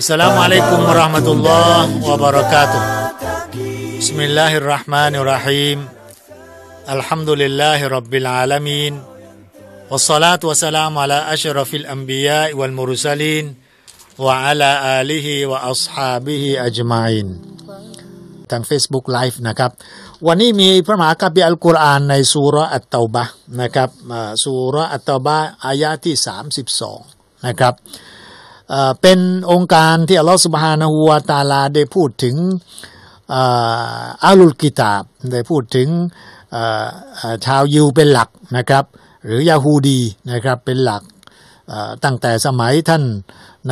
السلام عليكم ورحمة الله وبركاته بسم الله الرحمن الرحيم الحمد لله رب العالمين والصلاة والسلام على أشرف الأنبياء والمرسلين وعلى آله وأصحابه أجمعين ทาง32นะครับเป็นองค์การที่อัลลอฮฺสุบฮานาหัวตาลาได้พูดถึงอาลุลกิตาบได้พูดถึงชาวยิวเป็นหลักนะครับ หรือยาฮูดีนะครับเป็นหลักตั้งแต่สมัยท่าน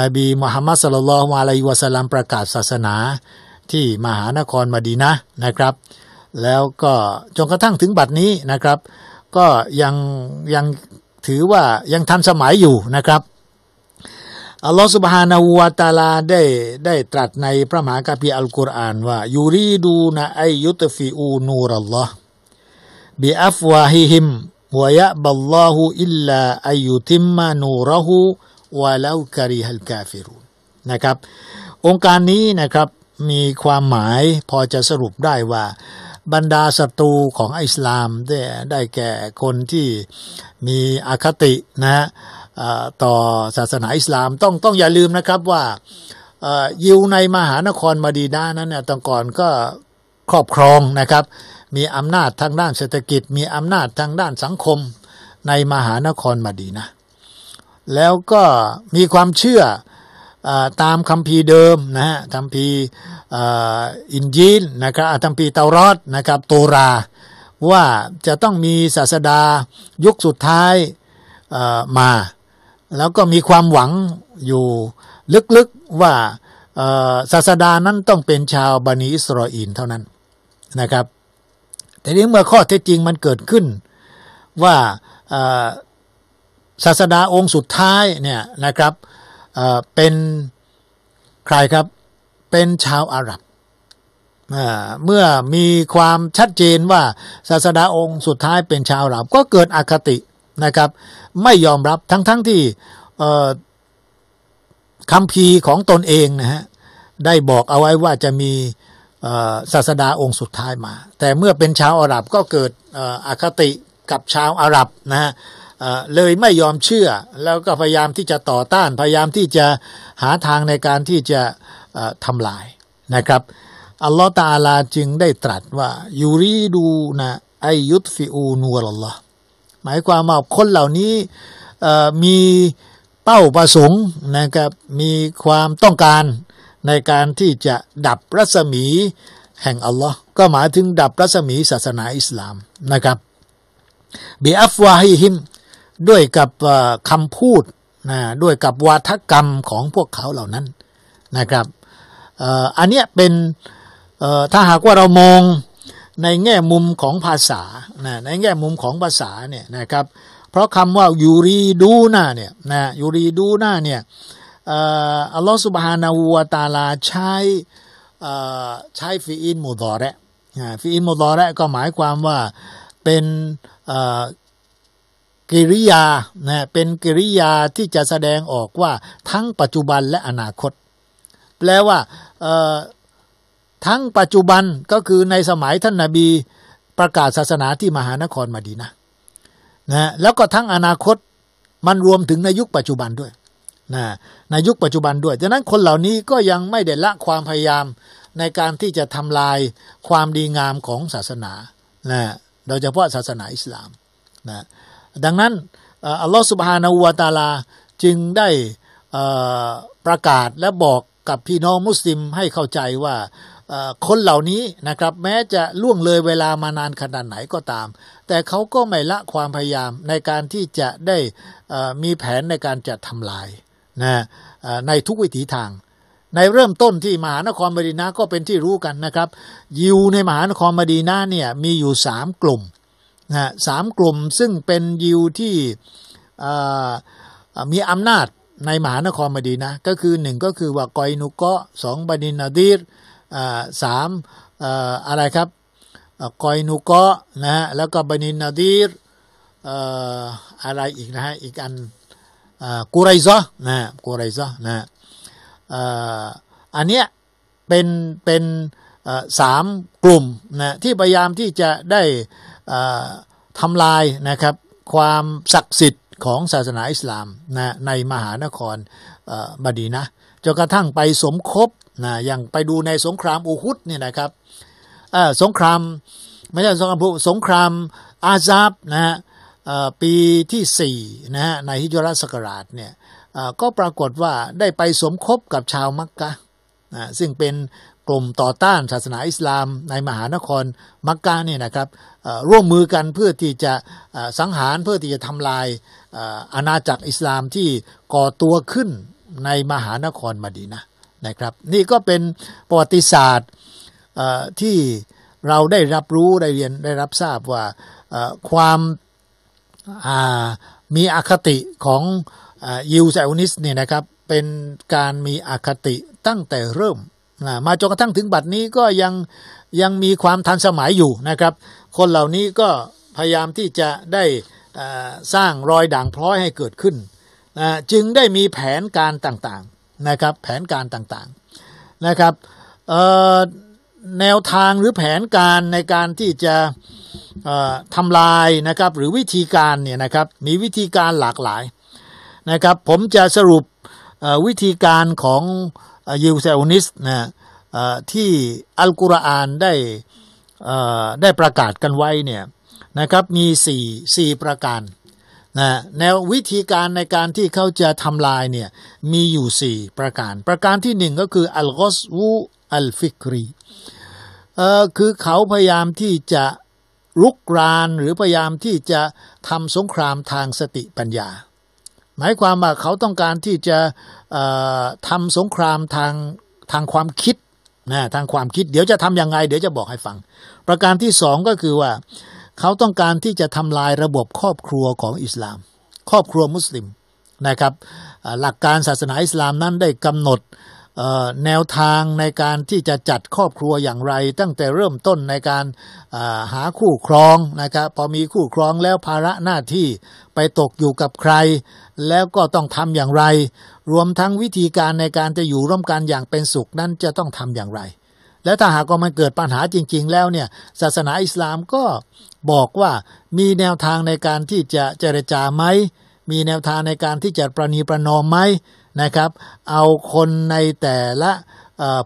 นาบีมุฮัมมัดสลลัลวะลัยวะสลัมประกาศศาสนาที่มหานครมาดีนะนะครับ แล้วก็จนกระทั่งถึงบัดนี้นะครับ ก็ยังยังถือว่ายังทันสมัยอยู่นะครับอัลลอฮ์สุบฮานาวะตาลาได้ได้ตรัสในพระมหากาพีอัลกุรอานว่ายูรีดูนะไอยุตฟิอูนูรัลลอฮ์บิอัฟวาฮิฮิมวยะบัลลอฮูอิลลาอายุติมมานูรหูวะลาวกริฮัลกาฟิรูนะครับ องค์การนี้นะครับมีความหมาย พอจะสรุปได้ว่า บรรดาศัตรูของอิสลาม ได้ได้แก่คนที่มีอคตินะต่อศาสนาอิสลามต้องต้องอย่าลืมนะครับว่าอยู่ในมหานครมาดีนานั้นเนี่ยตอนก่อนก็ครอบครองนะครับ มีอำนาจทางด้านเศรษฐกิจมีอำนาจทางด้านสังคมในมหานครมาดีนะแล้วก็มีความเชื่ออตามคำพีเดิมนะฮะคำพีอินยีนนะครับคำพีเตารอดนะครับโตราว่าจะต้องมีศาสดายุคสุดท้ายมาแล้วก็มีความหวังอยู่ลึกๆว่าศาสดานั้นต้องเป็นชาวบันิอิสรออีนเท่านั้นนะครับแต่นี้เมื่อข้อเท็จจริงมันเกิดขึ้นว่าศาสดาองค์สุดท้ายเนี่ยนะครับเป็นใครครับเป็นชาวอาหรับเมื่อมีความชัดเจนว่าศาสดาองค์สุดท้ายเป็นชาวอาหรับ ก็เกิดอคตินะครับ ไม่ยอมรับทั้งๆทที่คำพีของตนเองนะฮะ ได้บอกเอาไว้ว่าจะมีศาสดาองค์สุดท้ายมา แต่เมื่อเป็นชาวอาหรับก็เกิดอคติกับชาวอาหรับนะฮะเลยไม่ยอมเชื่อแล้วก็พยายามที่จะต่อต้านพยายามที่จะหาทางในการที่จะทำลาย นะครับ อัลลอฮฺตาลาจึงได้ตรัสว่ายูรีดูนะไอยุตฟิอูนัวลลอฮ์มายความว่าคนเหล่านี้มีเป้าประสงค์นะครับมีความต้องการในการที่จะดับรัศมีแห่งอัลลอฮ์ก็หมายถึงดับรัศมีศาสนาอิสลามนะครับบีอัฟวาฮิฮิม ด้วยกับคำพูดนะด้วยกับวาทกรรมของพวกเขาเหล่านั้นนะครับอันนี้เป็นถ้าหากว่าเรามองในแง่มุมของภาษานะในแง่มุมของภาษาเนี่ยนะครับ เพราะคำว่ายูรีดูนาเนี่ยนะยูรีดูนาเนี่ยอัลลอฮฺสุบฮานาวูตาลาใช้ใช้ฟีอินมุดอระฟีอินมุดอระก็หมายความว่าเป็นกิริยานะเป็นกิริยาที่จะแสดงออกว่าทั้งปัจจุบันและอนาคต แปลว่าทั้งปัจจุบันก็คือในสมัยท่านนาบีประกาศศาสนาที่มหานครมาดีนะนะแล้วก็ทั้งอนาคตมันรวมถึงในยุคปัจจุบันด้วยนะในยุคปัจจุบันด้วยดังนั้นคนเหล่านี้ก็ยังไม่ได้ละความพยายามในการที่จะทำลายความดีงามของศาสนานะโดยเฉพาะศาสนาอิสลามนะดังนั้นอัลลอฮฺสุบฮานาอูตาลาจึงได้ประกาศและบอกกับพี่น้องมุสลิมให้เข้าใจว่าคนเหล่านี้นะครับแม้จะล่วงเลยเวลามานาน ขนาด ไหนก็ตาม แต่เขาก็ไม่ละความพยายามในการที่จะได้มีแผนในการจะทำลายนะในทุกวิถีทาง ในเริ่มต้นที่มหานครมดีนาก็เป็นที่รู้กันนะครับยิวในมหานครมดีนาเนี่ยมีอยู่สามกลุ่มนะสามกลุ่มซึ่งเป็นยิวที่มีอำนาจในมหานครมดีนาก็คือหนึ่งก็คือว่ากอยนุกะสองบดินนาดีรสามอะไรครับกอยนูกะนะฮะแล้วก็บานินนาดีรอะไรอีกนะฮะ อีกอันกูไรซะนะกูไรซะนะอันเนี้ยเป็นเป็นสามกลุ่มนะที่พยายามที่จะได้ทำลายนะครับความศักดิ์สิทธิ์ของศาสนาอิสลามนะในมหานครบดีนะจนกระทั่งไปสมคบนะอย่างไปดูในสงครามอูฮุดเนี่ยนะครับสงครามไม่ใช่สงครามสงครามอาซาบนะฮะปีที่4นะฮะในฮิจรัสกราชเนี่ยก็ปรากฏว่าได้ไปสมคบกับชาวมักกะนะซึ่งเป็นกลุ่มต่อต้านศาสนาอิสลามในมหานครมักกะเนี่ยนะครับร่วมมือกันเพื่อที่จะสังหารเพื่อที่จะทำลายอาณาจักรอิสลามที่ก่อตัวขึ้นในมหานครมาดีนะนะครับนี่ก็เป็นประวัติศาสตร์ที่เราได้รับรู้ได้เรียนได้รับทราบว่าความมีอคติของยิวไซอนิสเนี่ยนะครับเป็นการมีอคติตั้งแต่เริ่ม มาจนกระทั่งถึงบัดนี้ก็ยังยังมีความทันสมัยอยู่นะครับคนเหล่านี้ก็พยายามที่จะได้สร้างรอยด่างพร้อยให้เกิดขึ้น จึงได้มีแผนการต่างนะครับแผนการต่างๆนะครับแนวทางหรือแผนการในการที่จะทำลายนะครับหรือวิธีการเนี่ยนะครับมีวิธีการหลากหลายนะครับผมจะสรุปวิธีการของยิวเซอนิสนะที่อัลกุรอานได้ได้ประกาศกันไว้เนี่ยนะครับมี4่ประการนะแนววิธีการในการที่เขาจะทำลายเนี่ยมีอยู่ 4 ประการ ประการที่ 1 ก็คืออัลกอสวูอัลฟิกรีเอ่อคือเขาพยายามที่จะลุกรานหรือพยายามที่จะทำสงครามทางสติปัญญา หมายความว่าเขาต้องการที่จะทำสงครามทางทางความคิดนะทางความคิดเดี๋ยวจะทำยังไง เดี๋ยวจะบอกให้ฟัง ประการที่สองก็คือว่าเขาต้องการที่จะทำลายระบบครอบครัวของอิสลาม ครอบครัวมุสลิมนะครับ หลักการศาสนาอิสลามนั้นได้กำหนดแนวทางในการที่จะจัดครอบครัวอย่างไร ตั้งแต่เริ่มต้นในการหาคู่ครองนะครับ พอมีคู่ครองแล้วภาระหน้าที่ไปตกอยู่กับใคร แล้วก็ต้องทำอย่างไร รวมทั้งวิธีการในการจะอยู่ร่วมกันอย่างเป็นสุขนั้นจะต้องทำอย่างไร และถ้าหากว่ามันเกิดปัญหาจริงๆ แล้วเนี่ยศาสนาอิสลามก็บอกว่ามีแนวทางในการที่จะเจรจาไหมมีแนวทางในการที่จะประนีประนอมไหมนะครับ เอาคนในแต่ละ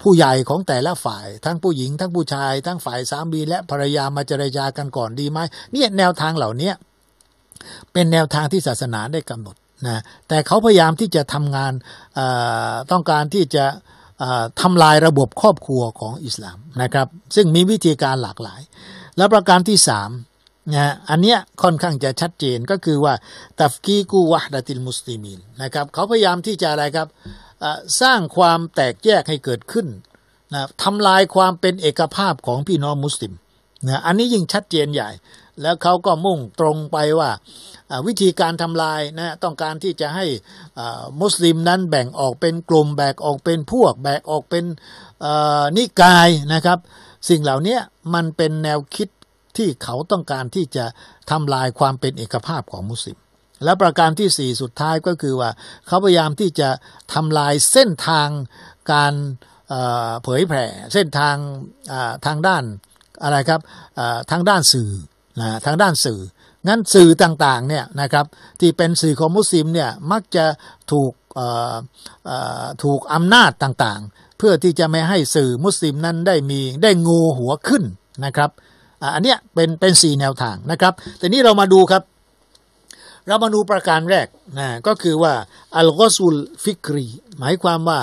ผู้ใหญ่ของแต่ละฝ่าย ทั้งผู้หญิง ทั้งผู้ชายทั้งฝ่ายสามีและภรรยามาเจรจากันก่อนดีไหมเนี่ยแนวทางเหล่านี้เป็นแนวทางที่ศาสนาได้กำหนดนะแต่เขาพยายามที่จะทำงานต้องการที่จะทำลายระบบครอบครัวของอิสลามนะครับซึ่งมีวิธีการหลากหลายแล้วประการที่สามนะอันเนี้ยค่อนข้างจะชัดเจนก็คือว่าตัฟกีกูวะดาติลมุสลิมีนนะครับเขาพยายามที่จะอะไรครับสร้างความแตกแยกให้เกิดขึ้นนะทำลายความเป็นเอกภาพของพี่น้องมุสลิมนะอันนี้ยิ่งชัดเจนใหญ่ แล้วเขาก็มุ่งตรงไปว่าวิธีการทำลายนะต้องการที่จะให้มุสลิมนั้นแบ่งออกเป็นกลุ่มแบ่งออกเป็นพวก แบ่งออกเป็นนิกายนะครับสิ่งเหล่านี้มันเป็นแนวคิดที่เขาต้องการที่จะทำลายความเป็นเอกภาพของมุสลิม และประการที่4สุดท้ายก็คือว่าเขาพยายามที่จะทำลายเส้นทางการเผยแผ่เส้นทางทางด้านอะไรครับทางด้านสื่อนะทางด้านสื่อ งั้นสื่อต่างๆเนี่ยนะครับที่เป็นสื่อของมุสลิมเนี่ยมักจะถูกถูกอำนาจต่างเพื่อที่จะไม่ให้สื่อมุสลิมนั้นได้มีได้งูหัวขึ้นนะครับ อันเนี้ยเป็นเป็นสี่แนวทางนะครับ แต่นี้เรามาดูครับ เรามาดูประการแรกนะ ก็คือว่าอัลกอซุลฟิกรีหมายความว่า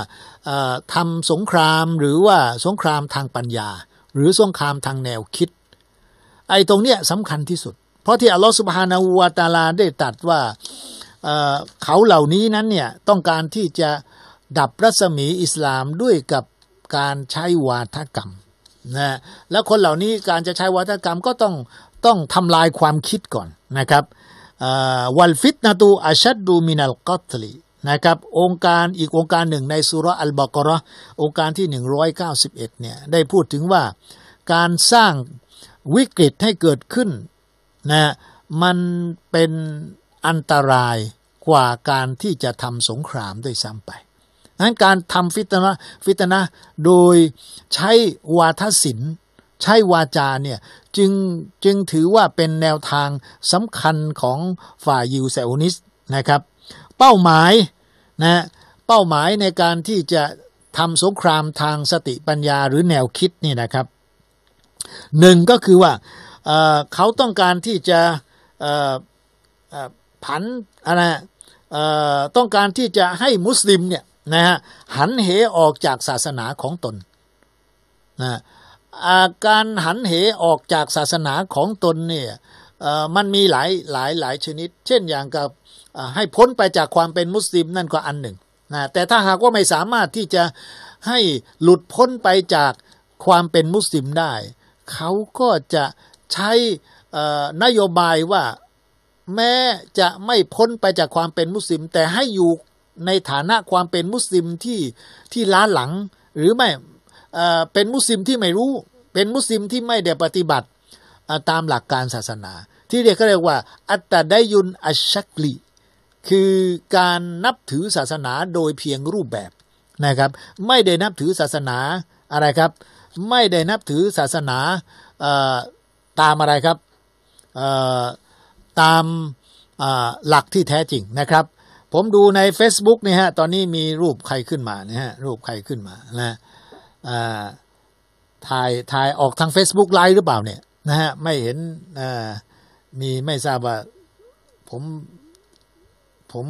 ทำสงครามหรือว่าสงครามทางปัญญา หรือสงครามทางแนวคิด ไอ้ตรงเนี้ยสำคัญที่สุดเพราะที่อัลลอฮฺสุบฮานาอูวาตาลาได้ตัดว่าเขาเหล่านี้นั้นเนี่ยต้องการที่จะดับรัศมีอิสลามด้วยกับการใช้วาทกรรมนะแล้วคนเหล่านี้การจะใช้วาทกรรมก็ต้องต้องทำลายความคิดก่อนนะครับวัลฟิตนาตูอาชัดดูมินัลกัตลีนะครับองค์การอีกองค์การหนึ่งในสุรอัลบากรอองค์การที่ 191เนี่ยได้พูดถึงว่าการสร้างวิกฤตให้เกิดขึ้นนะมันเป็นอันตรายกว่าการที่จะทำสงครามด้วยซ้ำไปนั้นการทำฟิตนะฟิตนะโดยใช้วาทศิลป์ใช้วาจาเนี่ยจึงจึงถือว่าเป็นแนวทางสำคัญของฝ่ายยิวเซอนิส นะครับเป้าหมายนะเป้าหมายในการที่จะทำสงครามทางสติปัญญาหรือแนวคิดนี่นะครับหนึ่งก็คือว่าเเขาต้องการที่จะผันอะไรต้องการที่จะให้มุสลิมเนี่ยนะฮะหันเหออกจากศาสนาของตนนะอาการหันเหออกจากศาสนาของตนเนี่ยมันมีหลายหลายหลายชนิด เช่นอย่างกับให้พ้นไปจากความเป็นมุสลิมนั่นก็อันหนึ่งนะแต่ถ้าหากว่าไม่สามารถที่จะให้หลุดพ้นไปจากความเป็นมุสลิมได้ เขาก็จะใช้นโยบายว่าแม้จะไม่พ้นไปจากความเป็นมุสลิมแต่ให้อยู่ในฐานะความเป็นมุสลิมที่ที่ล้าหลัง หรือไม่เป็นมุสลิมที่ไม่รู้เป็นมุสลิมที่ไม่ได้ปฏิบัติตามหลักการศาสนา ที่เรียกเรียกว่าอัตตาไดยุนอัชักลีคือการนับถือศาสนาโดยเพียงรูปแบบนะครับ ไม่ได้นับถือศาสนาอะไรครับ ไม่ได้นับถือศาสนาตามอะไรครับตามหลักที่แท้จริงนะครับผมดูใน Facebook นี่ฮะตอนนี้มีรูปใครขึ้นมาเนี่ยฮะรูปใครขึ้นมานะถ่ายถ่ายออกทาง Facebook ไลฟ์หรือเปล่าเนี่ยนะฮะไม่เห็นมีไม่ทราบว่าผมผม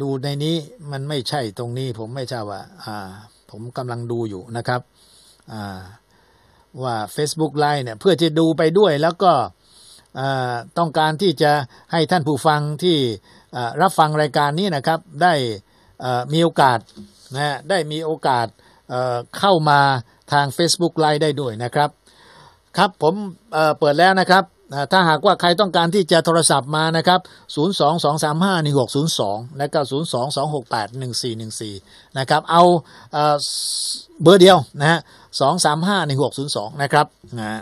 ดูในนี้มันไม่ใช่ตรงนี้ ผมไม่ทราบว่าผมกำลังดูอยู่นะครับ ว่า Facebook ไล v ์เนี่ยเพื่อจะดูไปด้วย แล้วก็ต้องการที่จะให้ท่านผู้ฟังที่รับฟังรายการนี้นะครับ ได้มีโอกาสนะได้มีโอกาสเข้ามาทาง Facebook ไลน์ได้ด้วยนะครับครับ ผมเปิดแล้วนะครับถ้าหากว่าใครต้องการที่จะโทรศัพท์มานะครับ 022351602 และก็ 022681414นะครับเอาเบอร์เดียวนะฮะ2351602 นะครับนะ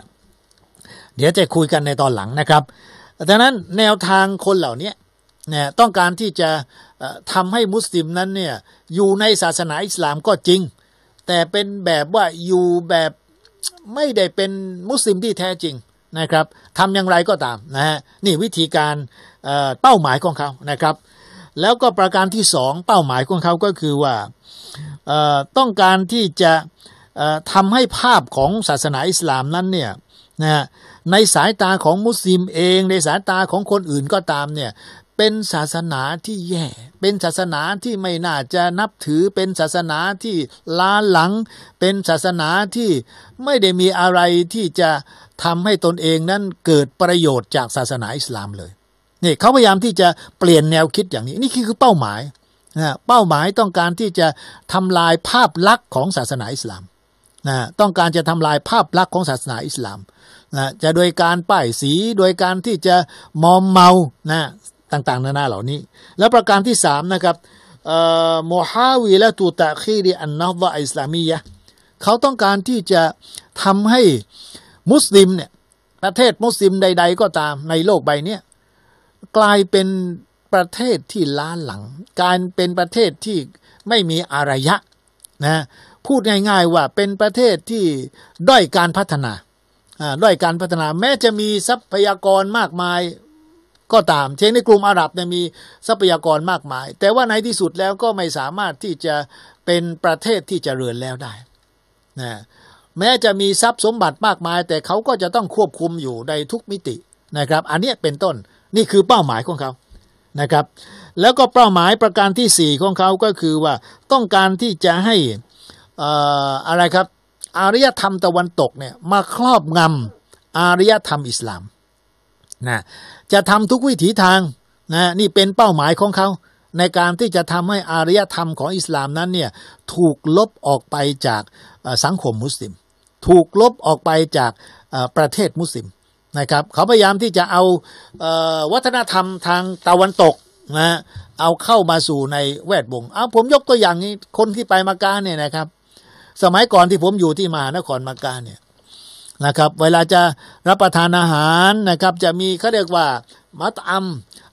เดี๋ยวจะคุยกันในตอนหลังนะครับดังนั้นแนวทางคนเหล่านี้เนี่ยต้องการที่จะทำให้มุสลิมนั้นเนี่ยอยู่ในศาสนาอิสลามก็จริง แต่เป็นแบบว่าอยู่แบบไม่ได้เป็นมุสลิมที่แท้จริงนะครับทำอย่างไรก็ตามนะฮะนี่วิธีการเเป้าหมายของเขานะครับ แล้วก็ประการที่สองเป้าหมายของเขาก็คือว่าต้องการที่จะทำให้ภาพของศาสนาอิสลามนั้นเนี่ยนะในสายตาของมุสลิมเองในสายตาของคนอื่นก็ตามเนี่ยเป็นศาสนาที่แย่ เป็นศาสนาที่ไม่น่าจะนับถือ เป็นศาสนาที่ล้าหลัง เป็นศาสนาที่ไม่ได้มีอะไรที่จะทำให้ตนเองนั้นเกิดประโยชน์จากศาสนาอิสลามเลย นี่เขาพยายามที่จะเปลี่ยนแนวคิดอย่างนี้ นี่คือเป้าหมาย นะ เป้าหมายต้องการที่จะทำลายภาพลักษณ์ของศาสนาอิสลาม นะ ต้องการจะทำลายภาพลักษณ์ของศาสนาอิสลาม นะ จะโดยการป้ายสี โดยการที่จะมอมเมา นะต่างๆนานาเหล่านี้ และประการที่สามนะครับโมฮาวีและตูตะคีดีอันนอวะอิสลามียะเขาต้องการที่จะทำให้มุสลิมเนี่ยประเทศมุสลิมใด ๆ ก็ตามในโลกใบนี้กลายเป็นประเทศที่ล้าหลัง การเป็นประเทศที่ไม่มีอารยะนะพูดง่ายๆว่าเป็นประเทศที่ด้อยการพัฒนาด้อยการพัฒนา แม้จะมีทรัพยากรมากมายก็ตามเช่นในกลุ่มอาหรับเนี่ยมีทรัพยากรมากมาย แต่ว่าในที่สุดแล้วก็ไม่สามารถที่จะเป็นประเทศที่จเจริญแล้วได้นะแม้จะมีทรัพย์สมบัติมากมาย แต่เขาก็จะต้องควบคุมอยู่ในทุกมิตินะครับอันนี้เป็นต้น นี่คือเป้าหมายของเขานะครับแล้วก็เป้าหมายประการที่ 4 ของเขาก็คือว่าต้องการที่จะให้อะไรครับอารยธรรมตะวันตกเนี่ยมาครอบงำอารยธรรมอิสลามนะจะทำทุกวิถีทางนะนี่เป็นเป้าหมายของเขา ในการที่จะทำให้อารยธรรมของอิสลามนั้นเนี่ยถูกลบออกไปจากสังคมมุสลิม ถูกลบออกไปจากประเทศมุสลิมนะครับเขาพยายามที่จะเอาวัฒนธรรมทางตะวันตกนะเอาเข้ามาสู่ในแวดวงเอาผมยกตัวอย่างนี้คนที่ไปมาการเนี่ยนะครับ สมัยก่อนที่ผมอยู่ที่มหานครมาการเนี่ยนะครับเวลาจะรับประทานอาหารนะครับ จะมีเขาเรียกว่ามัตอัม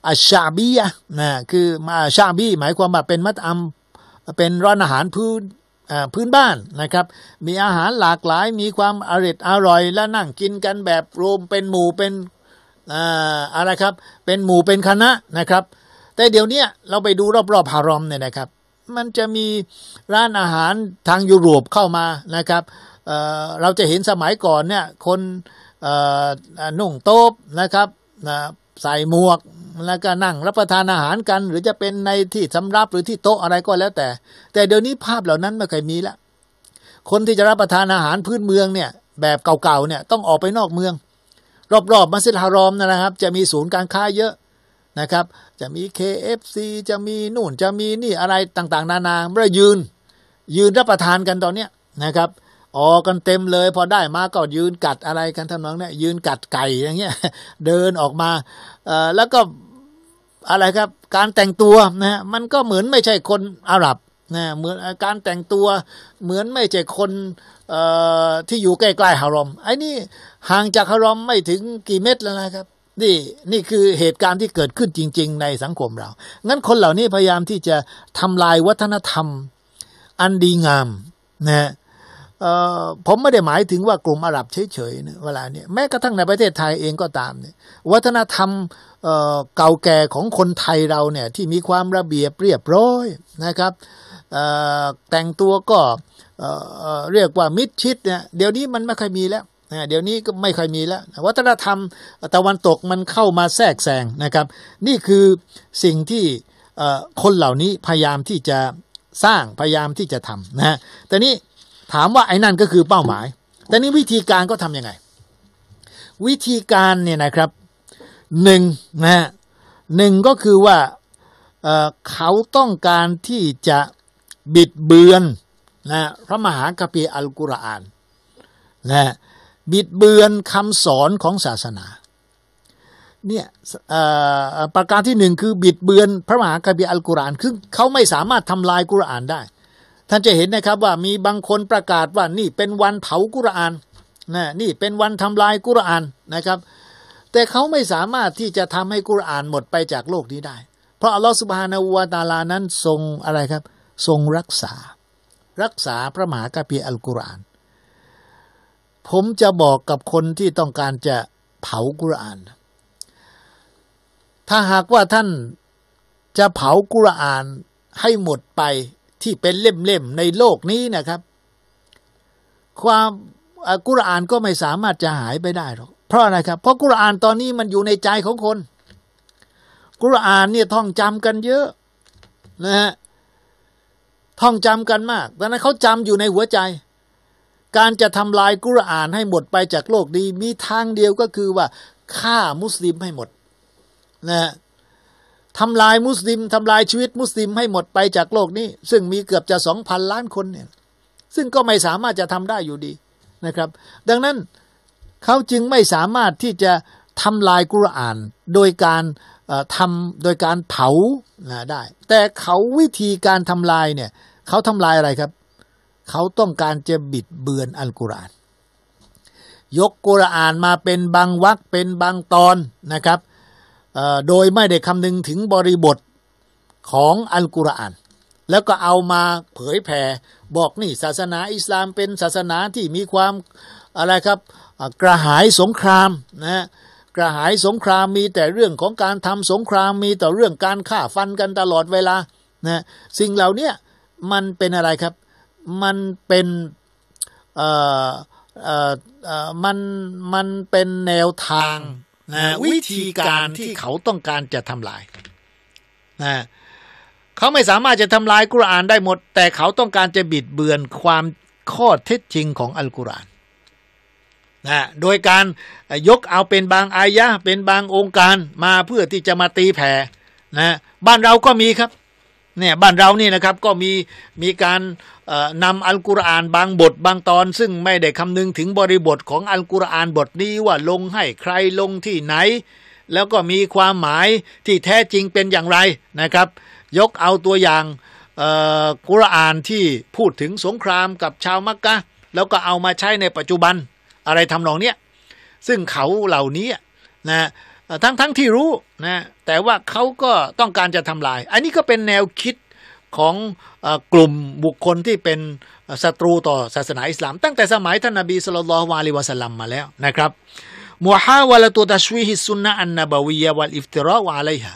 อาชาบีนะคือมาชาบีหมายความว่าเป็นมัตอัมเป็นร้านอาหารพื้นพื้นบ้านนะครับ มีอาหารหลากหลายมีความอร่อยอร่อย และนั่งกินกันแบบรวมเป็นหมู่เป็นอะไรครับเป็นหมู่เป็นคณะนะครับ แต่เดี๋ยวนี้เราไปดูรอบๆฮารอมเนี่ยนะครับ มันจะมีร้านอาหารทางยุโรปเข้ามานะครับเราจะเห็นสมัยก่อนเนี่ย คนนุ่งโต๊บนะครับใส่หมวกแล้วก็นั่งรับประทานอาหารกัน หรือจะเป็นในที่สำรับหรือที่โต๊ะอะไรก็แล้วแต่ แต่เดี๋ยวนี้ภาพเหล่านั้นไม่เคยมีละคนที่จะรับประทานอาหารพื้นเมืองเนี่ย แบบเก่าๆเนี่ยต้องออกไปนอกเมืองรอบๆมัสยิดฮารอมนะครับ จะมีศูนย์การค้าเยอะนะครับ จะมี KFC จะมีนู่นจะมีนี่อะไรต่างๆ นานาเมื่อยืน ยืนรับประทานกันตอนเนี้ยนะครับออกกันเต็มเลย พอได้มาก็ยืนกัดอะไรกันทำนองนี้ยืนกัดไก่อย่างเงี้ยเดินออกมา แล้วก็อะไรครับ การแต่งตัวนะมันก็เหมือนไม่ใช่คนอาหรับนะเหมือนการแต่งตัวเหมือนไม่ใช่คนที่อยู่ใกล้ๆฮารอมไอ้นี่ห่างจากฮารอมไม่ถึงกี่เมตรแล้วนะครับนี่นี่คือเหตุการณ์ที่เกิดขึ้นจริงๆในสังคมเรา งั้นคนเหล่านี้พยายามที่จะทำลายวัฒนธรรมอันดีงามนะผม ไม่ได้หมายถึงว่ากลุ่มอาหรับเฉยๆนะเวลาเนี่ยแม้กระทั่งในประเทศไทยเองก็ตามเนี่ยวัฒนธรรมเก่าแก่ของคนไทยเราเนี่ยที่มีความระเบียบเรียบร้อยนะครับแต่งตัวก็เรียกว่ามิดชิดเนี่ยเดี๋ยวนี้มันไม่ค่อยมีแล้วนะเดี๋ยวนี้ก็ไม่ค่อยมีแล้ว วัฒนธรรมตะวันตกมันเข้ามาแทรกแซงนะครับ นี่คือสิ่งที่คนเหล่านี้พยายามที่จะสร้างพยายามที่จะทำนะฮะแต่นี้ถามว่าไอ้นั่นก็คือเป้าหมาย แต่นี้วิธีการก็ทํำยังไง วิธีการเนี่ยนะครับหนึ่งนะฮะหนึ่งก็คือว่าเเขาต้องการที่จะบิดเบือนนะพระมหากปีอัลกุรอานนะบิดเบือนคำสอนของศาสนาเนี่ยประการที่หนึ่งคือบิดเบือนพระมหากปีอัลกุรอานคือเขาไม่สามารถทำลายกุรอานได้ท่านจะเห็นนะครับว่ามีบางคนประกาศว่านี่เป็นวันเผากุรานนะนี่เป็นวันทำลายกุรานนะครับ แต่เขาไม่สามารถที่จะทำให้กุรานหมดไปจากโลกนี้ได้ เพราะอัลลอฮฺสุบฮานาวตาลานั้นทรงอะไรครับ ทรงรักษา รักษาพระมหากาพีอัลกุราน ผมจะบอกกับคนที่ต้องการจะเผากุราน ถ้าหากว่าท่านจะเผากุรานให้หมดไปที่เป็นเล่มๆ ในโลกนี้นะครับความกุรอานก็ไม่สามารถจะหายไปได้หรอกเพราะอะไรครับ เพราะกุรอานตอนนี้มันอยู่ในใจของคน กุรอานเนี่ยท่องจำกันเยอะนะฮะท่องจำกันมากดังนั้นเขาจำอยู่ในหัวใจ การจะทำลายกุรอานให้หมดไปจากโลกดีมีทางเดียวก็คือว่าฆ่ามุสลิมให้หมดนะทำลายมุสลิม ทำลายชีวิตมุสลิมให้หมดไปจากโลกนี้ ซึ่งมีเกือบจะสองพันล้านคนเนี่ยซึ่งก็ไม่สามารถจะทำได้อยู่ดีนะครับ ดังนั้นเขาจึงไม่สามารถที่จะทำลายกุรอานโดยการทำโดยการเผาได้ แต่เขาวิธีการทำลายเนี่ย เขาทำลายอะไรครับ เขาต้องการจะบิดเบือนอัลกุรอานยกกุรอานมาเป็นบางวรรคเป็นบางตอนนะครับโดยไม่ได้คำนึงถึงบริบทของอัลกุรอาน แล้วก็เอามาเผยแผ่บอกนี่ ศาสนาอิสลามเป็นศาสนาที่มีความอะไรครับ กระหายสงครามนะกระหายสงครามมีแต่เรื่องของการทำสงครามมีแต่เรื่องการฆ่าฟันกันตลอดเวลานะสิ่งเหล่านี้มันเป็นอะไรครับมันเป็นมัน มันเป็นแนวทางนะวิธีการที่เขาต้องการจะทำลายนะเขาไม่สามารถจะทำลายกุรอานได้หมด แต่เขาต้องการจะบิดเบือนความข้อเท็จจริงของอัลกุรอานนะโดยการยกเอาเป็นบางอายะเป็นบางองค์การมาเพื่อที่จะมาตีแผ่นะบ้านเราก็มีครับเนี่ยบ้านเรานี่นะครับก็มีมีการนำอัลกุรอานบางบทบางตอน ซึ่งไม่ได้คำนึงถึงบริบทของอัลกุรอานบท นี้ ว่าลงให้ใครลงที่ไหน แล้วก็มีความหมายที่แท้จริงเป็นอย่างไรนะครับ ยกเอาตัวอย่างกุรอานที่พูดถึงสงครามกับชาว มักกะ แล้วก็เอามาใช้ในปัจจุบันอะไรทำนองเนี้ยซึ่งเขาเหล่านี้นะทั้งๆทที่รู้นะ แต่ว่าเขาก็ ต้องการจะทำลาย อันนี้ก็เป็นแนวคิดของกลุ่มบุคคลที่เป็นศัตรูต่อศาสนาอิสลามตั้งแต่สมัยท่านนบีสุลต่านลวะลิวะสลัมมาแล้วนะครับ มุฮาวะละตวตัชวีฮิสุนนะอันนบวียะวัลอิฟติรอวะอะไรฮะ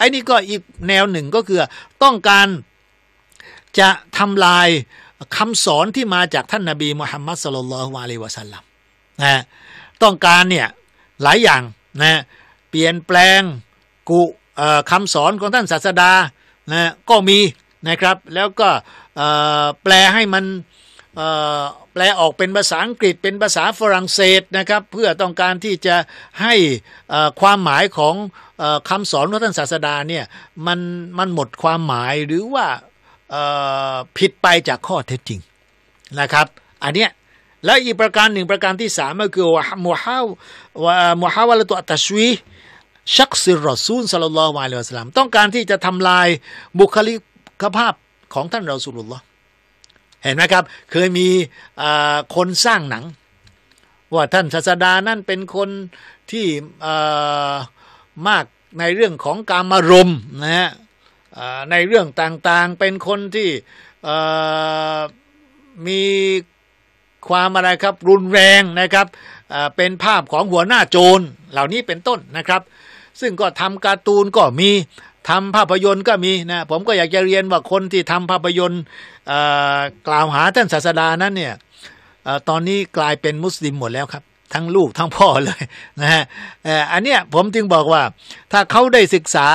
อันนี้ก็อีกแนวหนึ่งก็คือต้องการจะทำลายคำสอนที่มาจากท่านนบีมุฮัมมัดสุลตัลวะลีวาสัลลัมนะ ต้องการเนี่ยหลายอย่างนะเปลี่ยนแปลงกุคำสอนของท่านศาสดานะก็มีนะครับ แล้วก็แปลให้มันแปลออกเป็นภาษาอังกฤษเป็นภาษาฝรั่งเศสนะครับเพื่อต้องการที่จะให้ความหมายของคำสอนของท่านศาสดาเนี่ยมันมันหมดความหมายหรือว่าผิดไปจากข้อเท็จจริงนะครับอันเนี้ยและอีกประการหนึ่งประการที่สามก็คือว่ามุฮาว่ามุฮาวะละตุอัตชวีชักซิรอซูลสลลลอฮวาเลวะสลัมต้องการที่จะทำลายบุคลิกภาพของท่านเราสุลลอฮ์เห็นไหมครับ เคยมีคนสร้างหนัง ว่าท่านศาสดานั่นเป็นคนที่มากในเรื่องของการมารมนะฮะในเรื่องต่างๆ เป็นคนที่มีความอะไรครับรุนแรงนะครับเป็นภาพของหัวหน้าโจรเหล่านี้เป็นต้นนะครับ ซึ่งก็ทำการ์ตูนก็มีทำภาพยนตร์ก็มีนะผมก็อยากจะเรียนว่าคนที่ทำภาพยนตร์กล่าวหาท่านศาสดานั้นเนี่ยตอนนี้กลายเป็นมุสลิมหมดแล้วครับทั้งลูกทั้งพ่อเลยนะฮะอันเนี้ยผมจึงบอกว่าถ้าเขาได้ศึกษา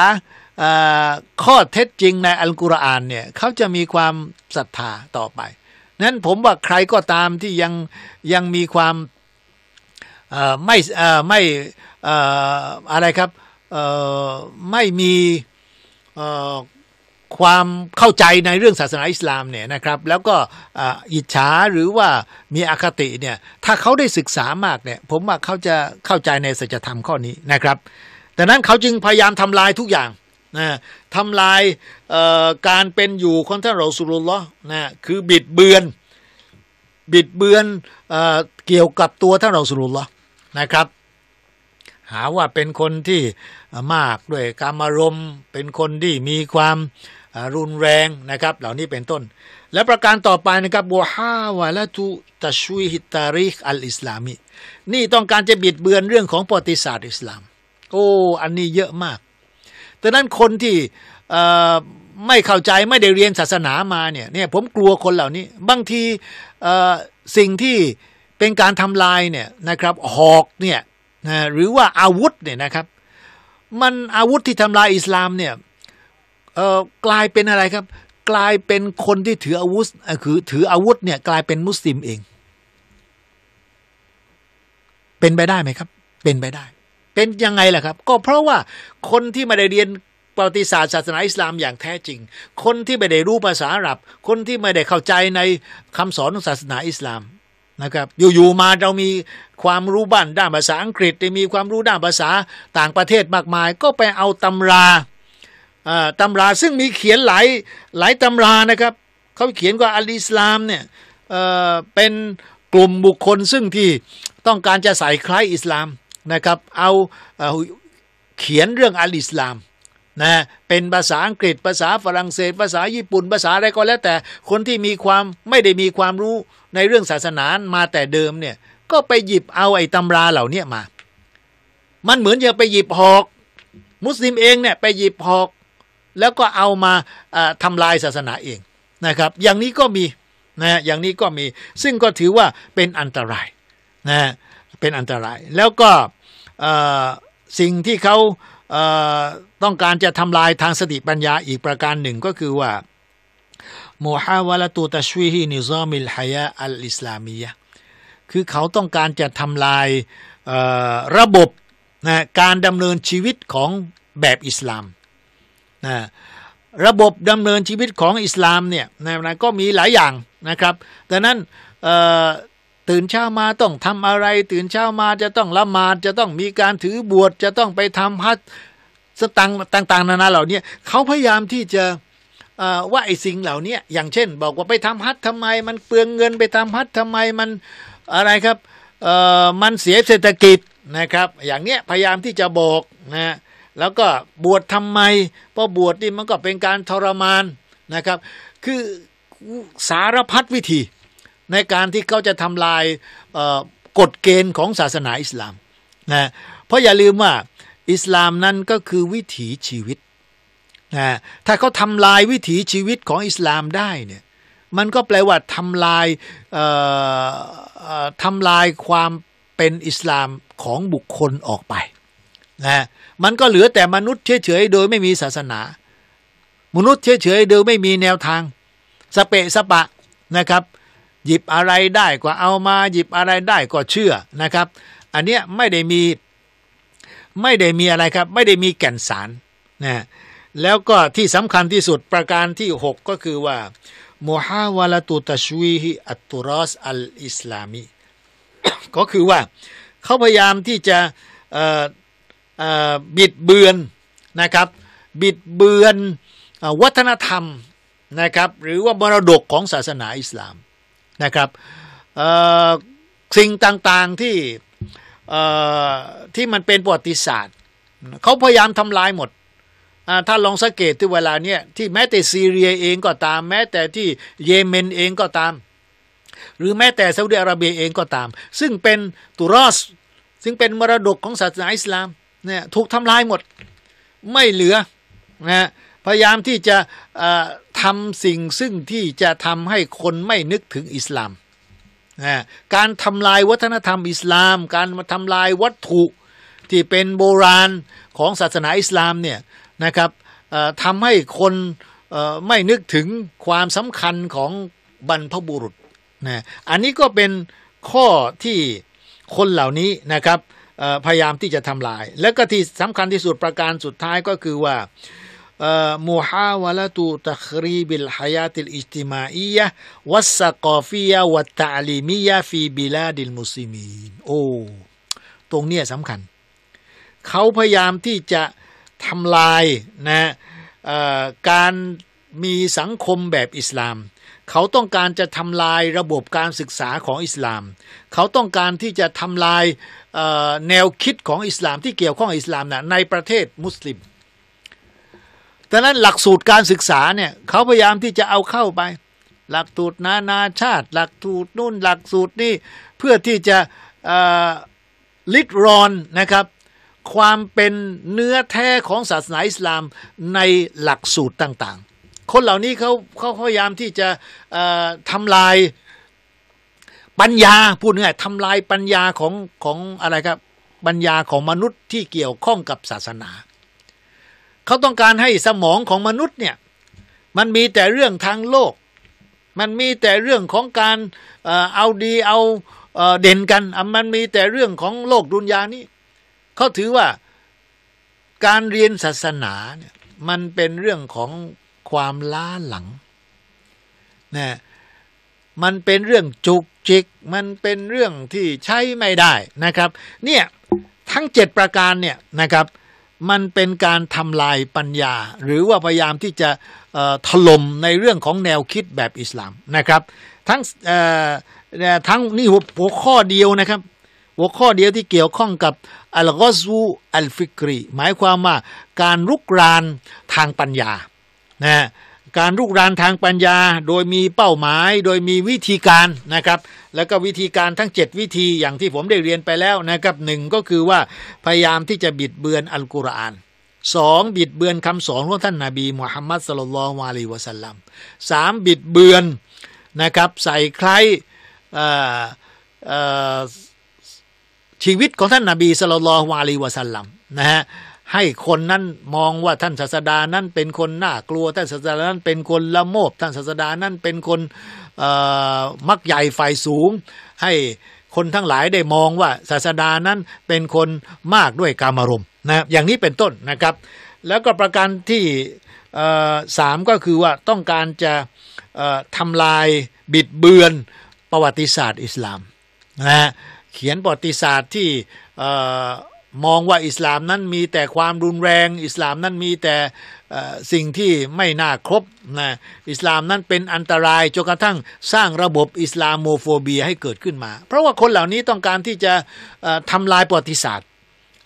ข้อเท็จจริงในอัลกุรอานเนี่ยเขาจะมีความศรัทธาต่อไปนั้นผมว่าใครก็ตามที่ยังยังมีความไม่ไม่อะไรครับไม่มีความเข้าใจในเรื่องศาสนาอิสลามเนี่ยนะครับแล้วก็อิจฉาหรือว่ามีอคติเนี่ยถ้าเขาได้ศึกษามากเนี่ยผมว่าเขาจะเข้าใจในสัจธรรมข้อนี้นะครับ แต่นั้นเขาจึงพยายามทำลายทุกอย่างนะทำลายการเป็นอยู่ ของท่านเราสุลลอนะคือบิดเบือน บิดเบือนเอเกี่ยวกับตัวท่านเราสุลลอนะครับ หาว่าเป็นคนที่มากด้วยกามารมณ์เป็นคนที่มีความรุนแรงนะครับ เหล่านี้เป็นต้น และประการต่อไปนะครับบัวฮาวาละตุตะชุยฮิตาริกอัลอิสลามีนี่ต้องการจะบิดเบือนเรื่องของประวัติศาสตร์อิสลาม โอ้ อันนี้เยอะมากดังนั้นคนที่ไม่เข้าใจไม่ได้เรียนศาสนามาเนี่ยเนี่ย ผมกลัวคนเหล่านี้บางทีสิ่งที่เป็นการทำลายเนี่ยนะครับ หอกเนี่ยนะหรือว่าอาวุธเนี่ยนะครับ มันอาวุธที่ทำลายอิสลามเนี่ยกลายเป็นอะไรครับ กลายเป็นคนที่ถืออาวุธ คือ ถืออาวุธเนี่ยกลายเป็นมุสลิมเอง เป็นไปได้ไหมครับ เป็นไปได้เป็นยังไงล่ะครับ ก็เพราะว่าคนที่ไม่ได้เรียนประวัติศาสตร์ศาสนาอิสลามอย่างแท้จริง คนที่ไม่ได้รู้ภาษาอรับ คนที่ไม่ได้เข้าใจในคำสอนศาสนาอิสลามนะครับอยู่ ๆ มาเรามีความรู้บ้านด้านภาษาอังกฤษมีความรู้ด้านภาษาต่างประเทศมากมาย ก็ไปเอาตำราตำราซึ่งมีเขียนหลายหลายตำรานะครับเขาเขียนว่าอัลอิสลามเนี่ยเเป็นกลุ่มบุคคลซึ่งที่ต้องการจะใส่คล้ายอิสลามนะครับเอาเขียนเรื่องอัลอิสลามนะเป็นภาษาอังกฤษ ภาษาฝรั่งเศส ภาษาญี่ปุ่น ภาษาอะไรก็แล้วแต่คนที่มีความไม่ได้มีความรู้ในเรื่องศาสนามาแต่เดิมเนี่ยก็ไปหยิบเอาไอ้ตำราเหล่านี้มามันเหมือนจะไปหยิบหอก มุสลิมเองเนี่ยไปหยิบหอกแล้วก็เอามาทำลายศาสนาเองนะครับ อย่างนี้ก็มีนะอย่างนี้ก็มีซึ่งก็ถือว่าเป็นอันตรายนะเป็นอันตราย แล้วก็สิ่งที่เขาต้องการจะทำลายทางสติปัญญาอีกประการหนึ่งก็คือว่าโมฮาวาลตูตชวีฮินิซอมิลฮายะอัลอิสลามียะคือเขาต้องการจะทำลายระบบนะการดำเนินชีวิตของแบบอิสลามนะระบบดำเนินชีวิตของอิสลามเนี่ยนะก็มีหลายอย่างนะครับดังนั้นตื่นเช้ามาต้องทำอะไร ตื่นเช้ามาจะต้องละหมาดจะต้องมีการถือบวชจะต้องไปทำฮัดสตังต่างๆนานาเหล่านี้เขาพยายามที่จะว่าไอ้สิ่งเหล่านี้อย่างเช่น บอกว่าไปทำฮัดทำไม มันเปลืองเงินไปทำฮัดทำไมมันอะไรครับ มันเสียเศรษฐกิจนะครับ อย่างเนี้ยพยายามที่จะบอกนะแล้วก็บวชทำไม เพราะบวชนี่มันก็เป็นการทรมานนะครับ คือสารพัดวิธีในการที่เขาจะทำลายกฎเกณฑ์ของศาสนาอิสลามนะ เพราะอย่าลืมว่า อิสลามนั้นก็คือวิถีชีวิตนะ ถ้าเขาทำลายวิถีชีวิตของอิสลามได้เนี่ย มันก็แปลว่าทำลายทำลายความเป็นอิสลามของบุคคลออกไปนะ มันก็เหลือแต่มนุษย์เฉยๆโดยไม่มีศาสนา มนุษย์เฉยๆโดยไม่มีแนวทางสเปะสปะนะครับหยิบอะไรได้ก็เอามา หยิบอะไรได้ก็เชื่อนะครับอันเนี้ยไม่ได้มี ไม่ได้มีอะไรครับ ไม่ได้มีแก่นสารนะแล้วก็ที่สำคัญที่สุดประการที่ 6 ก็คือว่ามฮาวาลตุตชวีฮิอัตุรอสอัลอิสลามีก็คือว่าเขาพยายามที่จะบิดเบือน นะครับ บิดเบือนวัฒนธรรมนะครับหรือว่ามรดกของศาสนาอิสลามนะครับสิ่งต่างๆที่ที่มันเป็นประวัติศาสตร์เขาพยายามทำลายหมด ถ้าลองสังเกตที่เวลาเนี้ย ที่แม้แต่ซีเรียเองก็ตาม แม้แต่ที่เยเมนเองก็ตาม หรือแม้แต่ซาอุดิอาระเบียเองก็ตาม ซึ่งเป็นตุรอส ซึ่งเป็นมรดกของศาสนาอิสลามเนี่ยถูกทำลายหมดไม่เหลือนะพยายามที่จะทำสิ่งซึ่งที่จะทำให้คนไม่นึกถึงอิสลามนะการทำลายวัฒนธรรมอิสลาม การมาทำลายวัตถุที่เป็นโบราณของศาสนาอิสลามเนี่ยนะครับทำให้คนไม่นึกถึงความสำคัญของบรรพบุรุษนะอันนี้ก็เป็นข้อที่คนเหล่านี้นะครับพยายามที่จะทำลาย และก็ที่สำคัญที่สุดประการสุดท้ายก็คือว่ามูฮาวลตุตักรีบิลฮายาติลอิจติมาอียะวัสกอฟียะวัตตาลิมียะฟีบิลาดิลมุสลิมีนโอ้ตรงเนี้ยสำคัญ เขาพยายาม ที่จะทำลายนะการ มีสังคมแบบอิสลาม เขาต้องการจะทำลาย ระบบการศึกษาของอิสลาม เขาต้องการที่จะทำลายแนวคิดของอิสลาม ที่เกี่ยวข้องอิสลามนะในประเทศมุสลิมดังนั้นหลักสูตรการศึกษาเนี่ยเขาพยายามที่จะเอาเข้าไป หลักสูตร นานาชาติหลักสูตรนู่นหลักสูตรนี่เพื่อที่จะลิดรอนนะครับ ความเป็นเนื้อแท้ของศาสนาอิสลาม ในหลักสูตรต่าง ๆ คนเหล่านี้เขาเขาพยายามที่จะทำลายปัญญาพูดง่ายทำลายปัญญาของของอะไรครับปัญญาของมนุษย์ที่เกี่ยวข้องกับศาสนาเขาต้องการให้สมองของมนุษย์เนี่ยมันมีแต่เรื่องทางโลก มันมีแต่เรื่องของการเอาดีเอาเด่นกัน มันมีแต่เรื่องของโลกดุนยานี้เขาถือว่าการเรียนศาสนาเนี่ยมันเป็นเรื่องของความล้าหลังนะมันเป็นเรื่องจุกจิก มันเป็นเรื่องที่ใช้ไม่ได้นะครับ เนี่ยทั้งเจ็ดประการเนี่ยนะครับมันเป็นการทำลายปัญญา หรือว่าพยายามที่จะถล่มในเรื่องของแนวคิดแบบอิสลามนะครับ ทั้งทั้งนี่หัวข้อเดียวนะครับหัวข้อเดียวที่เกี่ยวข้องกับอัลกอซูอัลฟิกรีหมายความว่าการลุกรานทางปัญญานะการลุกรานทางปัญญาโดยมีเป้าหมายโดยมีวิธีการนะครับ แล้วก็วิธีการทั้ง 7 วิธีอย่างที่ผมได้เรียนไปแล้วนะครับหก็คือว่าพยายามที่จะบิดเบือนอัลกุรอานสองบิดเบือนคำสอนของท่านนาบีมุฮัมมัดสลลัลวาลีวะสัลลัมสามบิดเบือนนะครับ ใส่ใครชีวิตของท่านนาบีสลลัลวาลีวะสัลลัมนะฮะให้คนนั้นมองว่าท่านศาสดานั้นเป็นคนน่ากลัวท่านศาสดานั้นเป็นคนละโมบ ท่านศาสดานั้นเป็นคนมักใหญ่ฝ่ายสูง ให้คนทั้งหลายได้มองว่าศาสดานั้นเป็นคนมากด้วยกามารมณ์นะอย่างนี้เป็นต้นนะครับ แล้วก็ประการที่สามก็คือว่าต้องการจะทำลายบิดเบือนประวัติศาสตร์อิสลามนะเขียนประวัติศาสตร์ที่มองว่าอิสลามนั้นมีแต่ความรุนแรง อิสลามนั้นมีแต่สิ่งที่ไม่น่าครบนะอิสลามนั้นเป็นอันตรายจนกระทั่งสร้างระบบอิสลามโมโฟเบียให้เกิดขึ้นมา เพราะว่าคนเหล่านี้ต้องการที่จะทำลายประวัติศาสตร์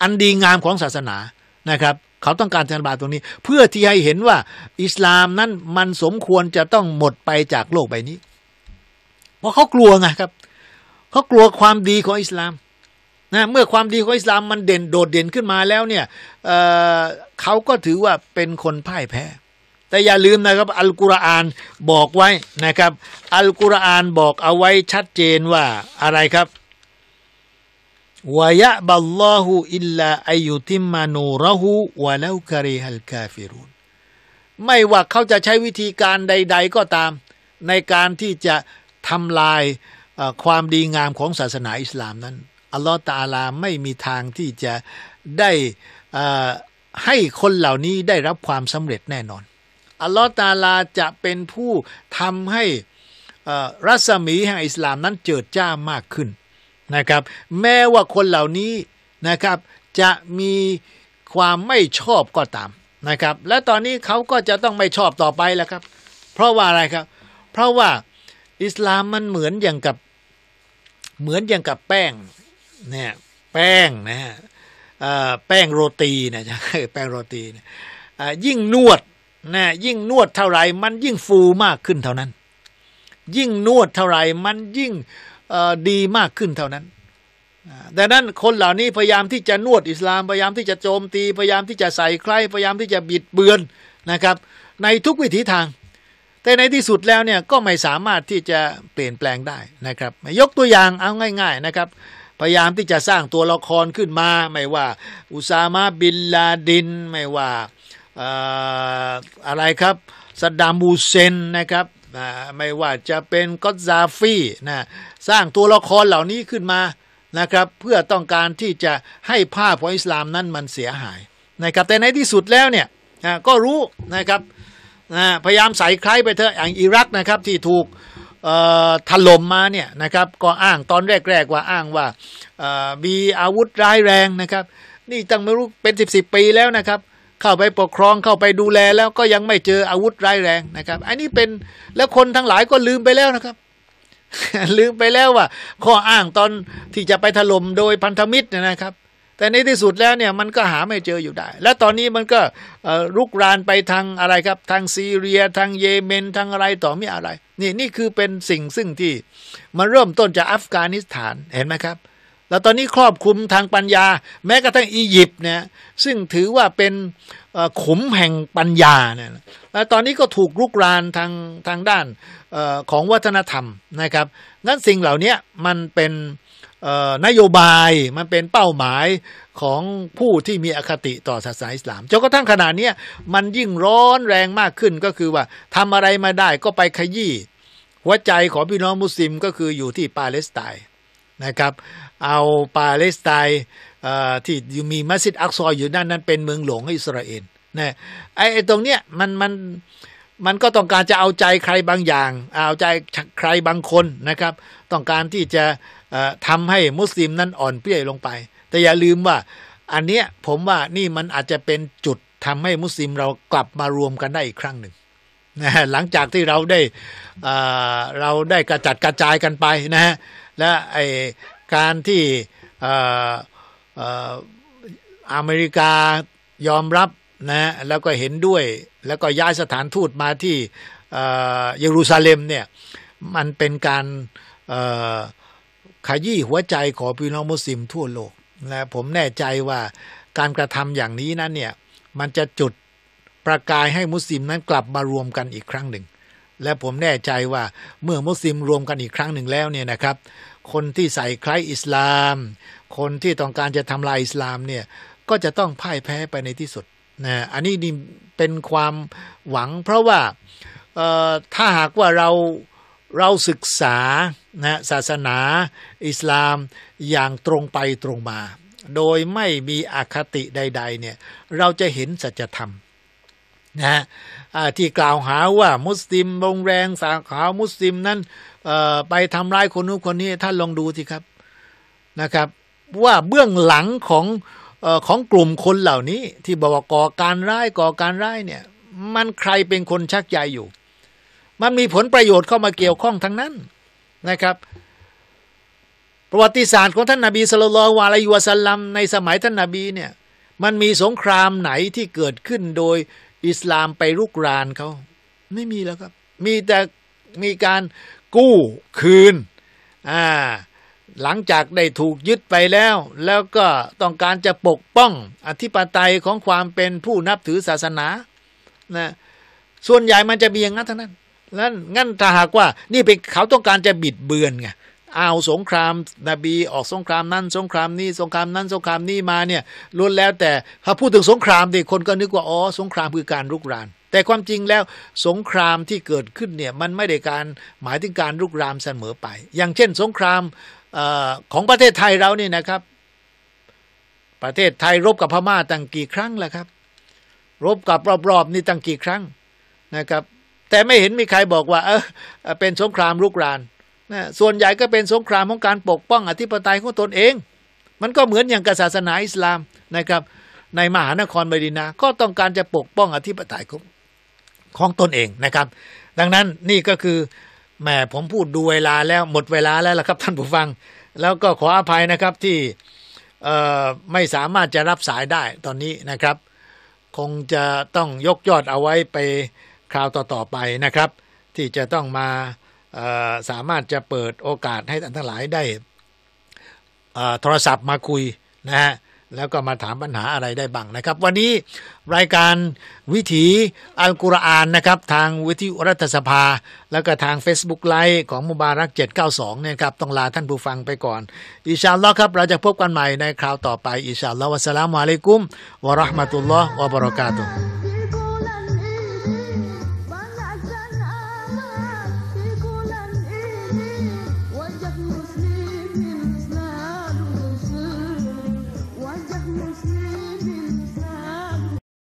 อันดีงามของศาสนานะครับ เขาต้องการจะบาตรงนี้ เพื่อที่ให้เห็นว่าอิสลามนั้นมันสมควรจะต้องหมดไปจากโลกใบนี้ เพราะเขากลัวไงครับ เขากลัวความดีของอิสลามนะเมื่อความดีของอิสลามมันเด่นโดดเด่นขึ้นมาแล้วเนี่ยเเขาก็ถือว่าเป็นคนพ่ายแพ้ แต่อย่าลืมนะครับ อัลกุรอานบอกไว้นะครับ อัลกุรอานบอกเอาไว้ชัดเจนว่าอะไรครับวายะบัลลอฮุอิลลาอายุติมานูรหูวะลาวคาริฮัลกาฟิรุนไม่ว่าเขาจะใช้วิธีการใด ๆ ก็ตาม ในการที่จะทำลายความดีงามของศาสนาอิสลามนั้นอัลลอฮ์ตาลาไม่มีทางที่จะได้ให้คนเหล่านี้ได้รับความสำเร็จแน่นอน อัลลอฮ์ตาลาจะเป็นผู้ทำให้รัศมีแห่งอิสลามนั้นเจิดจ้ามากขึ้นนะครับ แม้ว่าคนเหล่านี้นะครับ จะมีความไม่ชอบก็ตามนะครับ และตอนนี้เขาก็จะต้องไม่ชอบต่อไปแล้วครับ เพราะว่าอะไรครับ เพราะว่าอิสลามมันเหมือนอย่างกับเหมือนอย่างกับแป้งเนี่ยแป้งนะฮะแป้งโรตีนะจ๊ะแป้งโรตีเนี่ยยิ่งนวดนะยิ่งนวดเท่าไหร่ มันยิ่งฟูมากขึ้นเท่านั้น ยิ่งนวดเท่าไหร่ มันยิ่งดีมากขึ้นเท่านั้นดังนั้นคนเหล่านี้ พยายามที่จะนวดอิสลามพยายามที่จะโจมตีพยายาม ที่จะใส่ใครพยายามที่จะบิดเบือนนะครับ ในทุกวิถีทาง แต่ในที่สุดแล้วเนี่ยก็ไม่สามารถที่จะเปลี่ยนแปลงได้นะครับ ยกตัวอย่างเอาง่าย ๆ นะครับพยายามที่จะสร้างตัวละครขึ้นมาไม่ว่า อุซามาบินลาดินไม่ว่าอะไรครับสดามบูเซนนะครับไม่ว่าจะเป็นก็ซาฟีนะสร้างตัวละครเหล่านี้ขึ้นมานะครับเพื่อต้องการที่จะให้ภาพของอิสลามนั้นมันเสียหายนะครับแต่ในที่สุดแล้วเนี่ยก็รู้นะครับพยายามใส่ใครไปเถอะอย่างอิรักนะครับที่ถูกถล่มมาเนี่ยนะครับ ก็อ้างตอนแรกๆ ว่าอ้างว่ามีอาวุธร้ายแรงนะครับนี่ตั้งไม่รู้เป็นสิบสปีแล้วนะครับ เข้าไปปกครองเข้าไปดูแลแล้วก็ยังไม่เจออาวุธร้ายแรงนะครับ อันนี้เป็นแล้วคนทั้งหลายก็ลืมไปแล้วนะครับ ลืมไปแล้วว่าข้ออ้างตอนที่จะไปถล่มโดยพันธมิตรนะครับแต่ในที่สุดแล้วเนี่ยมันก็หาไม่เจออยู่ได้ และตอนนี้มันก็ลุกรานไปทางอะไรครับ ทางซีเรียทางเยเมนทางอะไรต่อมีอะไรนี่นี่คือเป็นสิ่งซึ่งที่ มันเริ่มต้นจากอัฟกานิสถานเห็นไหมครับ แล้วตอนนี้ครอบคุมทางปัญญา แม้กระทั่งอียิปต์เนี่ยซึ่งถือว่าเป็นขุมแห่งปัญญาเนี่ยแล้วตอนนี้ก็ถูกลุกรานทางทางด้านของวัฒนธรรมนะครับ งั้นสิ่งเหล่านี้มันเป็นนโยบายมันเป็นเป้าหมายของผู้ที่มีอคติต่อศาสนาอิสลามจนกระทั่งขนาดนี้มันยิ่งร้อนแรงมากขึ้นก็คือว่าทำอะไรมาได้ก็ไปขยี้หัวใจของพี่น้องมุสลิมก็คืออยู่ที่ปาเลสไตน์นะครับ เอาปาเลสไตน์ที่มีมัสยิดอักซอยอยู่ด้านนั้นเป็นเมืองหลวงให้อิสราเอลนะไอ้ตรงเนี้ยมันมันมันก็ต้องการจะเอาใจใครบางอย่าง เอาใจใครบางคนนะครับ ต้องการที่จะทำให้มุสลิมนั้นอ่อนเปรี้ยลงไป แต่อย่าลืมว่า อันเนี้ยผมว่านี่มันอาจจะเป็นจุดทำให้มุสลิมเรากลับมารวมกันได้อีกครั้งหนึ่งนะหลังจากที่เราได้เราได้กระจัดกระจายกันไปนะฮะและไอการที่อเมริกายอมรับนะ แล้วก็เห็นด้วยแล้วก็ย้ายสถานทูตมาที่เยรูซาเล็มเนี่ยมันเป็นการขยี้หัวใจของพี่น้องมุสลิมทั่วโลกนะผมแน่ใจว่าการกระทำอย่างนี้นั้นเนี่ยมันจะจุดประกายให้มุสลิมนั้นกลับมารวมกันอีกครั้งหนึ่ง และผมแน่ใจว่าเมื่อมุสลิมรวมกันอีกครั้งหนึ่งแล้วเนี่ยนะครับ คนที่ใส่คล้ายอิสลาม คนที่ต้องการจะทำลายอิสลามเนี่ยก็จะต้องพ่ายแพ้ไปในที่สุดนะอันนี้นี่เป็นความหวัง เพราะว่าถ้าหากว่าเราเราศึกษานะศาสนาอิสลามอย่างตรงไปตรงมา โดยไม่มีอคติใดๆเนี่ยเราจะเห็นสัจธรรมนะที่กล่าวหาว่ามุสลิมบงแรงสาขามุสลิมนั้นไปทำร้ายคนนู้นคนนี้ท่านลองดูสิครับนะครับ ว่าเบื้องหลังของของกลุ่มคนเหล่านี้ที่บอกวก่อการร้ายก่อการร้ายเนี่ย มันใครเป็นคนชักใยอยู่ มันมีผลประโยชน์เข้ามาเกี่ยวข้องทั้งนั้นนะครับ ประวัติศาสตร์ของท่านนาบีสโลล่วาลายวสัลลัมในสมัยท่านนาบีเนี่ย มันมีสงครามไหนที่เกิดขึ้นโดยอิสลามไปรุกรานเขา ไม่มีแล้วครับ มีแต่มีการกู้คืน อ่าหลังจากได้ถูกยึดไปแล้ว แล้วก็ต้องการจะปกป้องอธิปไตยของความเป็นผู้นับถือศาสนา นะ ส่วนใหญ่มันจะมีอย่างนั้นทั้งนั้นนั้นงั้นถ้าหากว่านี่เป็นเขาต้องการจะบิดเบือนไงเอาสงคราม นบี ออกสงครามนั้นสงครามนี้สงครามนั้น สงครามนี้มาเนี่ยล้วนแล้วแต่พอพูดถึงสงครามดิคนก็นึกว่าอ๋อสงครามคือการรุกรานแต่ความจริงแล้วสงครามที่เกิดขึ้นเนี่ย มันไม่ได้การหมายถึงการรุกรามเสมอไป อย่างเช่น สงครามของประเทศไทยเรานี่นะครับ ประเทศไทยรบกับพม่าตั้งกี่ครั้งแล้วครับ รบกับรอบๆนี่ตั้งกี่ครั้งนะครับ แต่ไม่เห็นมีใครบอกว่าเออเป็นสงครามลุกรานนะส่วนใหญ่ก็เป็นสงครามของการปกป้องอธิปไตยของตนเอง มันก็เหมือนอย่างกับศาสนาอิสลามนะครับ ในมหานครมดินาก็ต้องการจะปกป้องอธิปไตยของของตนเองนะครับ ดังนั้นนี่ก็คือแหมผมพูดดูเวลาแล้วหมดเวลาแล้วละครับท่านผู้ฟัง แล้วก็ขออภัยนะครับที่ไม่สามารถจะรับสายได้ตอนนี้นะครับ คงจะต้องยกยอดเอาไว้ไปคราวต่อๆไปนะครับ ที่จะต้องมาสามารถจะเปิดโอกาสให้ท่านทั้งหลายได้โทรศัพท์มาคุยนะฮะแล้วก็มาถามปัญหาอะไรได้บ้างนะครับ วันนี้รายการวิถีอัลกุรอานนะครับ ทางวิทยุรัฐสภา แล้วก็ทาง Facebook ไลฟ์ของมุบารัก 792เนี่ยครับต้องลาท่านผู้ฟังไปก่อน อิชาลอครับ เราจะพบกันใหม่ในคราวต่อไป อิชาลอวัสสลามุอะลัยกุมวะราะห์มะตุลลอฮ์วะบะเราะกาตุฮ์